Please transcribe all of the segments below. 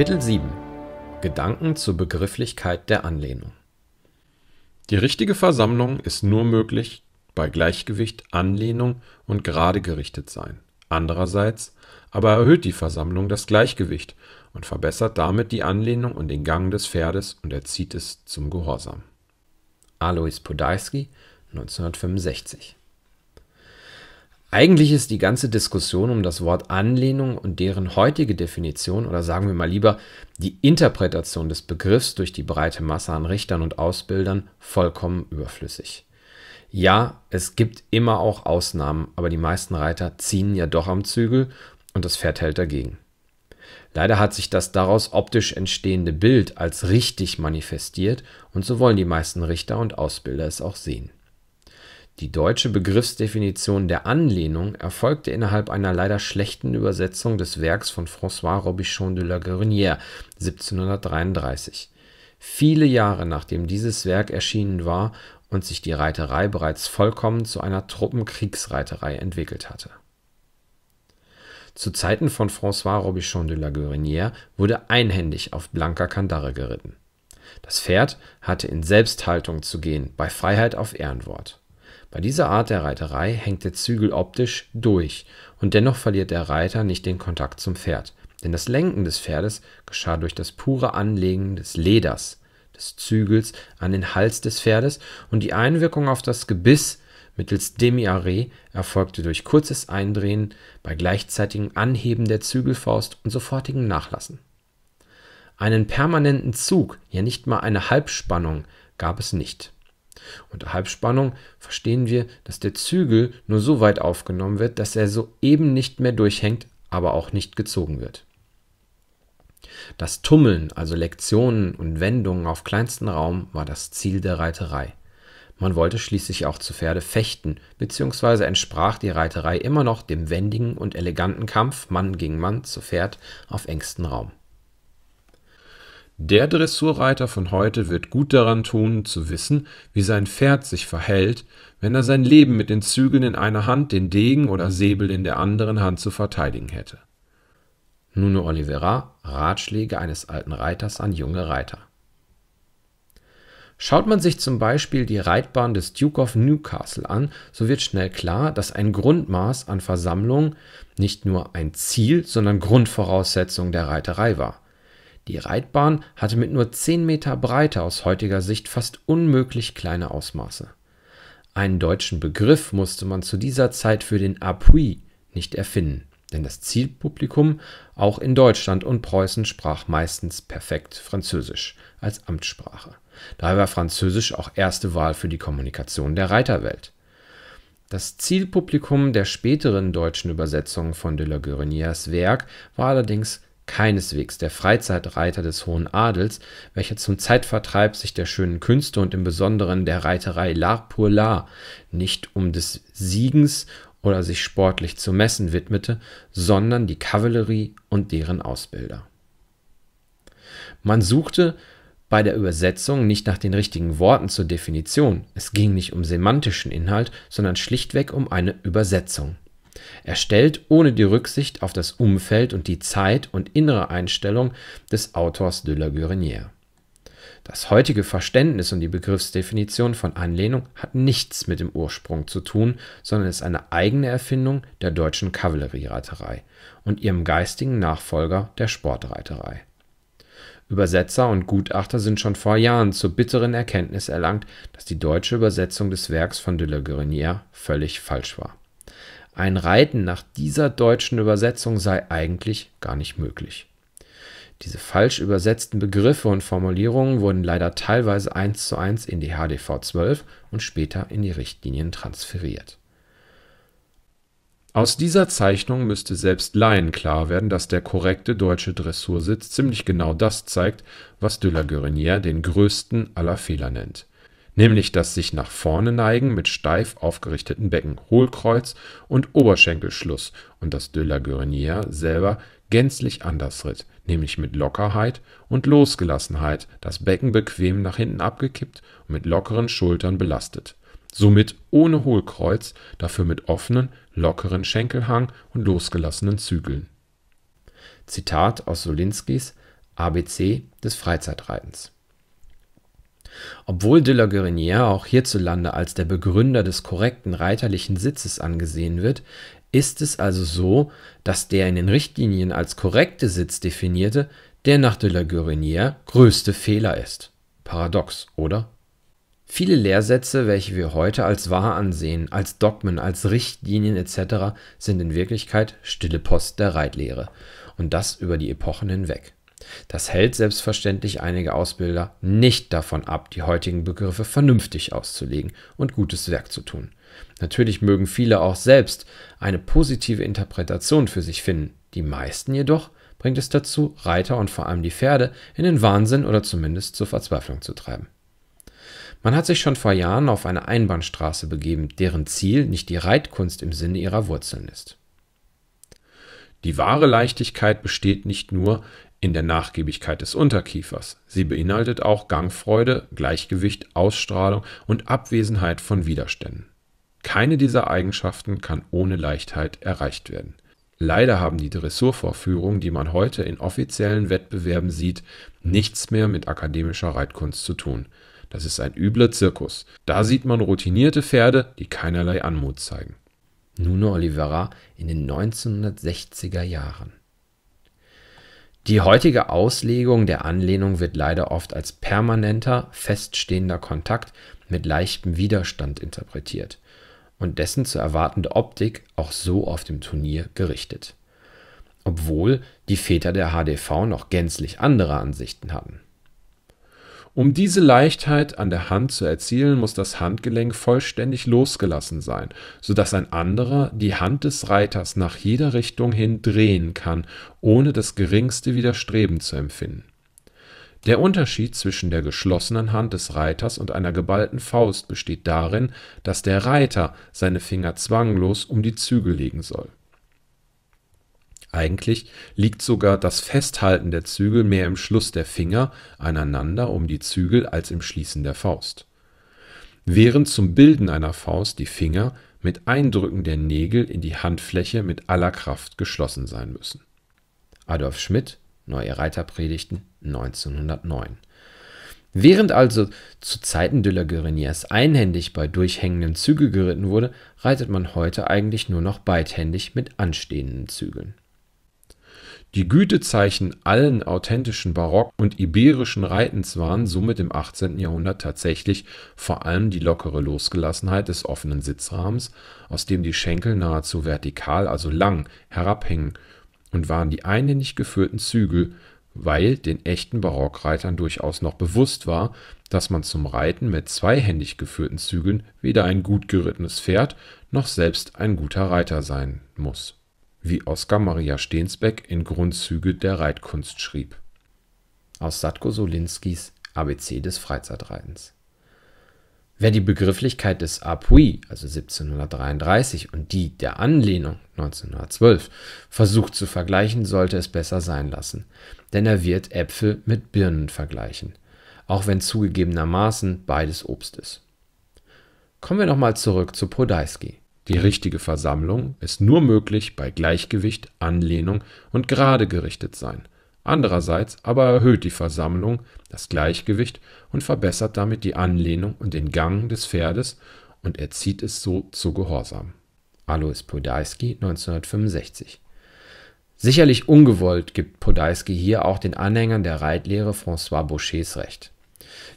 Kapitel 7 Gedanken zur Begrifflichkeit der Anlehnung Die richtige Versammlung ist nur möglich bei Gleichgewicht, Anlehnung und gerade gerichtet sein. Andererseits aber erhöht die Versammlung das Gleichgewicht und verbessert damit die Anlehnung und den Gang des Pferdes und erzieht es zum Gehorsam. Alois Podaisky, 1965 eigentlich ist die ganze Diskussion um das Wort Anlehnung und deren heutige Definition oder sagen wir mal lieber die Interpretation des Begriffs durch die breite Masse an Richtern und Ausbildern vollkommen überflüssig. Ja, es gibt immer auch Ausnahmen, aber die meisten Reiter ziehen ja doch am Zügel und das Pferd hält dagegen. Leider hat sich das daraus optisch entstehende Bild als richtig manifestiert und so wollen die meisten Richter und Ausbilder es auch sehen. Die deutsche Begriffsdefinition der Anlehnung erfolgte innerhalb einer leider schlechten Übersetzung des Werks von François Robichon de la Guerinière (1733). Viele Jahre nachdem dieses Werk erschienen war und sich die Reiterei bereits vollkommen zu einer Truppenkriegsreiterei entwickelt hatte. Zu Zeiten von François Robichon de la Guerinière wurde einhändig auf blanker Kandare geritten. Das Pferd hatte in Selbsthaltung zu gehen, bei Freiheit auf Ehrenwort bei dieser Art der Reiterei hängt der Zügel optisch durch und dennoch verliert der Reiter nicht den Kontakt zum Pferd, denn das Lenken des Pferdes geschah durch das pure Anlegen des Leders, des Zügels an den Hals des Pferdes und die Einwirkung auf das Gebiss mittels Demi-Arrêt erfolgte durch kurzes Eindrehen bei gleichzeitigem Anheben der Zügelfaust und sofortigem Nachlassen. Einen permanenten Zug, ja nicht mal eine Halbspannung, gab es nicht unter Halbspannung verstehen wir, dass der Zügel nur so weit aufgenommen wird, dass er soeben nicht mehr durchhängt, aber auch nicht gezogen wird. Das Tummeln, also Lektionen und Wendungen auf kleinsten Raum, war das Ziel der Reiterei. Man wollte schließlich auch zu Pferde fechten, beziehungsweise entsprach die Reiterei immer noch dem wendigen und eleganten Kampf Mann gegen Mann zu Pferd auf engstem Raum. Der Dressurreiter von heute wird gut daran tun, zu wissen, wie sein Pferd sich verhält, wenn er sein Leben mit den Zügeln in einer Hand, den Degen oder Säbel in der anderen Hand zu verteidigen hätte. Nuno Oliveira, Ratschläge eines alten Reiters an junge Reiter. Schaut man sich zum Beispiel die Reitbahn des Duke of Newcastle an, so wird schnell klar, dass ein Grundmaß an Versammlung nicht nur ein Ziel, sondern Grundvoraussetzung der Reiterei war. Die Reitbahn hatte mit nur 10 Meter Breite aus heutiger Sicht fast unmöglich kleine Ausmaße. Einen deutschen Begriff musste man zu dieser Zeit für den Appui nicht erfinden, denn das Zielpublikum auch in Deutschland und Preußen sprach meistens perfekt Französisch als Amtssprache. Daher war Französisch auch erste Wahl für die Kommunikation der Reiterwelt. Das Zielpublikum der späteren deutschen Übersetzungen von de la Guerinières Werk war allerdings keineswegs der Freizeitreiter des hohen Adels, welcher zum Zeitvertreib sich der schönen Künste und im Besonderen der Reiterei l'art pour l'art nicht um des Siegens oder sich sportlich zu messen widmete, sondern die Kavallerie und deren Ausbilder. Man suchte bei der Übersetzung nicht nach den richtigen Worten zur Definition, es ging nicht um semantischen Inhalt, sondern schlichtweg um eine Übersetzung er stellt ohne die Rücksicht auf das Umfeld und die Zeit und innere Einstellung des Autors de la Guérinière. Das heutige Verständnis und die Begriffsdefinition von Anlehnung hat nichts mit dem Ursprung zu tun, sondern ist eine eigene Erfindung der deutschen Kavalleriereiterei und ihrem geistigen Nachfolger der Sportreiterei. Übersetzer und Gutachter sind schon vor Jahren zur bitteren Erkenntnis erlangt, dass die deutsche Übersetzung des Werks von de la Guérinière völlig falsch war ein Reiten nach dieser deutschen Übersetzung sei eigentlich gar nicht möglich. Diese falsch übersetzten Begriffe und Formulierungen wurden leider teilweise eins zu eins in die HDV 12 und später in die Richtlinien transferiert. Aus dieser Zeichnung müsste selbst Laien klar werden, dass der korrekte deutsche Dressursitz ziemlich genau das zeigt, was de la Guerinière den größten aller Fehler nennt nämlich das sich nach vorne neigen mit steif aufgerichteten Becken (Hohlkreuz) und Oberschenkelschluss und das de la Guerinière selber gänzlich anders ritt, nämlich mit Lockerheit und Losgelassenheit, das Becken bequem nach hinten abgekippt und mit lockeren Schultern belastet, somit ohne Hohlkreuz, dafür mit offenen, lockeren Schenkelhang und losgelassenen Zügeln. “– Zitat aus Solinskis ABC des Freizeitreitens obwohl de la Guérinière auch hierzulande als der Begründer des korrekten reiterlichen Sitzes angesehen wird, ist es also so, dass der in den Richtlinien als korrekte Sitz definierte, der nach de la Guérinière größte Fehler ist. Paradox, oder? Viele Lehrsätze, welche wir heute als wahr ansehen, als Dogmen, als Richtlinien etc., sind in Wirklichkeit stille Post der Reitlehre. Und das über die Epochen hinweg. Das hält selbstverständlich einige Ausbilder nicht davon ab, die heutigen Begriffe vernünftig auszulegen und gutes Werk zu tun. Natürlich mögen viele auch selbst eine positive Interpretation für sich finden, die meisten jedoch bringt es dazu, Reiter und vor allem die Pferde in den Wahnsinn oder zumindest zur Verzweiflung zu treiben. Man hat sich schon vor Jahren auf eine Einbahnstraße begeben, deren Ziel nicht die Reitkunst im Sinne ihrer Wurzeln ist. Die wahre Leichtigkeit besteht nicht nur in der Nachgiebigkeit des Unterkiefers. Sie beinhaltet auch Gangfreude, Gleichgewicht, Ausstrahlung und Abwesenheit von Widerständen. Keine dieser Eigenschaften kann ohne Leichtheit erreicht werden. Leider haben die Dressurvorführungen, die man heute in offiziellen Wettbewerben sieht, nichts mehr mit akademischer Reitkunst zu tun. Das ist ein übler Zirkus. Da sieht man routinierte Pferde, die keinerlei Anmut zeigen. Nuno Oliveira in den 1960er Jahren. Die heutige Auslegung der Anlehnung wird leider oft als permanenter, feststehender Kontakt mit leichtem Widerstand interpretiert und dessen zu erwartende Optik auch so auf dem Turnier gerichtet. Obwohl die Väter der HDV noch gänzlich andere Ansichten hatten um diese Leichtheit an der Hand zu erzielen, muss das Handgelenk vollständig losgelassen sein, so dass ein anderer die Hand des Reiters nach jeder Richtung hin drehen kann, ohne das geringste Widerstreben zu empfinden. Der Unterschied zwischen der geschlossenen Hand des Reiters und einer geballten Faust besteht darin, dass der Reiter seine Finger zwanglos um die Zügel legen soll eigentlich liegt sogar das Festhalten der Zügel mehr im Schluss der Finger aneinander um die Zügel als im Schließen der Faust. Während zum Bilden einer Faust die Finger mit Eindrücken der Nägel in die Handfläche mit aller Kraft geschlossen sein müssen. Adolf Schmidt, Neue Reiterpredigten, 1909. Während also zu Zeiten de la Gueriniers einhändig bei durchhängenden Zügel geritten wurde, reitet man heute eigentlich nur noch beidhändig mit anstehenden Zügeln. Die Gütezeichen allen authentischen barock und iberischen Reitens waren somit im 18. Jahrhundert tatsächlich vor allem die lockere Losgelassenheit des offenen Sitzrahmens, aus dem die Schenkel nahezu vertikal also (lang) herabhängen und waren die einhändig geführten Zügel, weil den echten Barockreitern durchaus noch bewusst war, dass man zum Reiten mit zweihändig geführten Zügeln weder ein gut gerittenes Pferd noch selbst ein guter Reiter sein muss wie Oskar Maria Steensbeck in Grundzüge der Reitkunst schrieb. Aus Satko Solinskis ABC des Freizeitreitens. Wer die Begrifflichkeit des Appui, also 1733, und die der Anlehnung 1912 versucht zu vergleichen, sollte es besser sein lassen, denn er wird Äpfel mit Birnen vergleichen, auch wenn zugegebenermaßen beides Obst ist. Kommen wir nochmal zurück zu Podaisky. Die richtige Versammlung ist nur möglich bei Gleichgewicht, Anlehnung und gerade gerichtet sein. Andererseits aber erhöht die Versammlung das Gleichgewicht und verbessert damit die Anlehnung und den Gang des Pferdes und erzieht es so zu Gehorsam. Alois Podaisky 1965 Sicherlich ungewollt gibt Podaisky hier auch den Anhängern der Reitlehre François Bouchers recht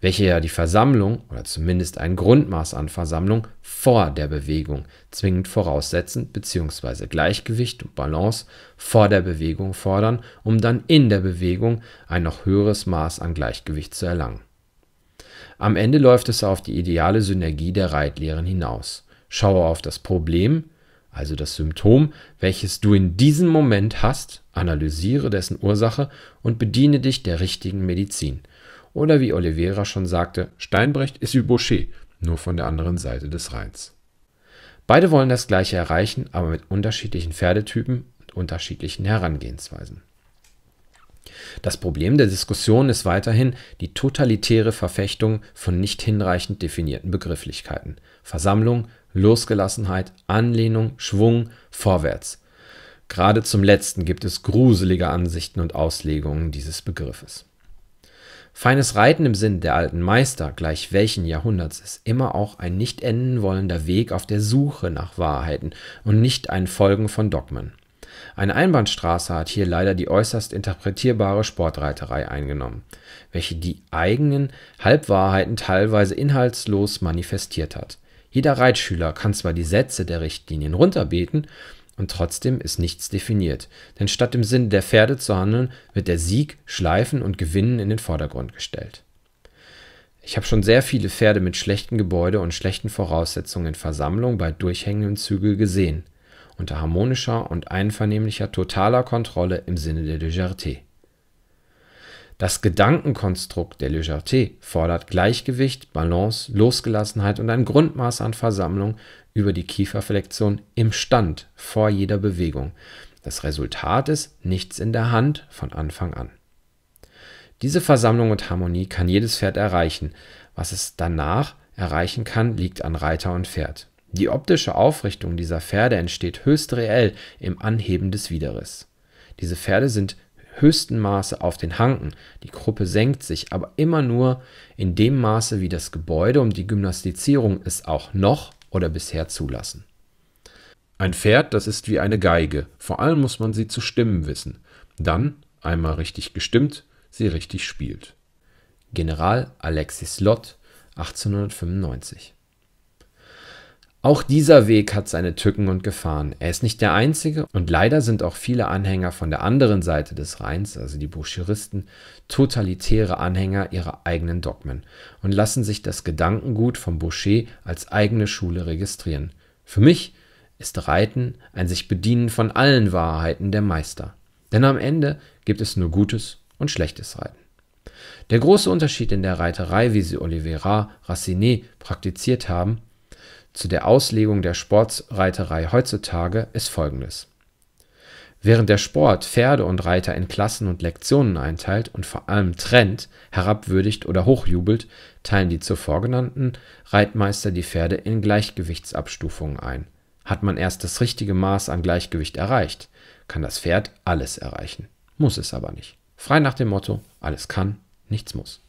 welche ja die Versammlung oder zumindest ein Grundmaß an Versammlung vor der Bewegung zwingend voraussetzen bzw. Gleichgewicht und Balance vor der Bewegung fordern, um dann in der Bewegung ein noch höheres Maß an Gleichgewicht zu erlangen. Am Ende läuft es auf die ideale Synergie der Reitlehren hinaus. Schaue auf das Problem, also das Symptom, welches du in diesem Moment hast, analysiere dessen Ursache und bediene dich der richtigen Medizin oder wie Oliveira schon sagte, Steinbrecht ist wie Boucher, nur von der anderen Seite des Rheins. Beide wollen das Gleiche erreichen, aber mit unterschiedlichen Pferdetypen und unterschiedlichen Herangehensweisen. Das Problem der Diskussion ist weiterhin die totalitäre Verfechtung von nicht hinreichend definierten Begrifflichkeiten. Versammlung, Losgelassenheit, Anlehnung, Schwung, Vorwärts. Gerade zum letzten gibt es gruselige Ansichten und Auslegungen dieses Begriffes. Feines Reiten im Sinn der alten Meister, gleich welchen Jahrhunderts, ist immer auch ein nicht enden wollender Weg auf der Suche nach Wahrheiten und nicht ein Folgen von Dogmen. Eine Einbahnstraße hat hier leider die äußerst interpretierbare Sportreiterei eingenommen, welche die eigenen Halbwahrheiten teilweise inhaltslos manifestiert hat. Jeder Reitschüler kann zwar die Sätze der Richtlinien runterbeten, und trotzdem ist nichts definiert, denn statt im Sinne der Pferde zu handeln, wird der Sieg, Schleifen und Gewinnen in den Vordergrund gestellt. Ich habe schon sehr viele Pferde mit schlechten Gebäude und schlechten Voraussetzungen in Versammlung bei durchhängendem Zügel gesehen, unter harmonischer und einvernehmlicher totaler Kontrolle im Sinne der Degerté. Das Gedankenkonstrukt der Legerté fordert Gleichgewicht, Balance, Losgelassenheit und ein Grundmaß an Versammlung über die Kieferflexion im Stand vor jeder Bewegung. Das Resultat ist nichts in der Hand von Anfang an. Diese Versammlung und Harmonie kann jedes Pferd erreichen. Was es danach erreichen kann, liegt an Reiter und Pferd. Die optische Aufrichtung dieser Pferde entsteht höchst reell im Anheben des Widerrisses. Diese Pferde sind höchsten Maße auf den Hanken. Die Gruppe senkt sich, aber immer nur in dem Maße, wie das Gebäude und die Gymnastizierung es auch noch oder bisher zulassen. Ein Pferd, das ist wie eine Geige. Vor allem muss man sie zu stimmen wissen. Dann, einmal richtig gestimmt, sie richtig spielt. General Alexis Lott, 1895 auch dieser Weg hat seine Tücken und Gefahren. Er ist nicht der einzige und leider sind auch viele Anhänger von der anderen Seite des Rheins, also die Boucheristen, totalitäre Anhänger ihrer eigenen Dogmen und lassen sich das Gedankengut vom Boucher als eigene Schule registrieren. Für mich ist Reiten ein sich bedienen von allen Wahrheiten der Meister. Denn am Ende gibt es nur gutes und schlechtes Reiten. Der große Unterschied in der Reiterei, wie sie Olivera, Racine praktiziert haben, zu der Auslegung der Sportreiterei heutzutage ist folgendes: Während der Sport Pferde und Reiter in Klassen und Lektionen einteilt und vor allem trennt, herabwürdigt oder hochjubelt, teilen die zuvor genannten Reitmeister die Pferde in Gleichgewichtsabstufungen ein. Hat man erst das richtige Maß an Gleichgewicht erreicht, kann das Pferd alles erreichen, muss es aber nicht. Frei nach dem Motto: Alles kann, nichts muss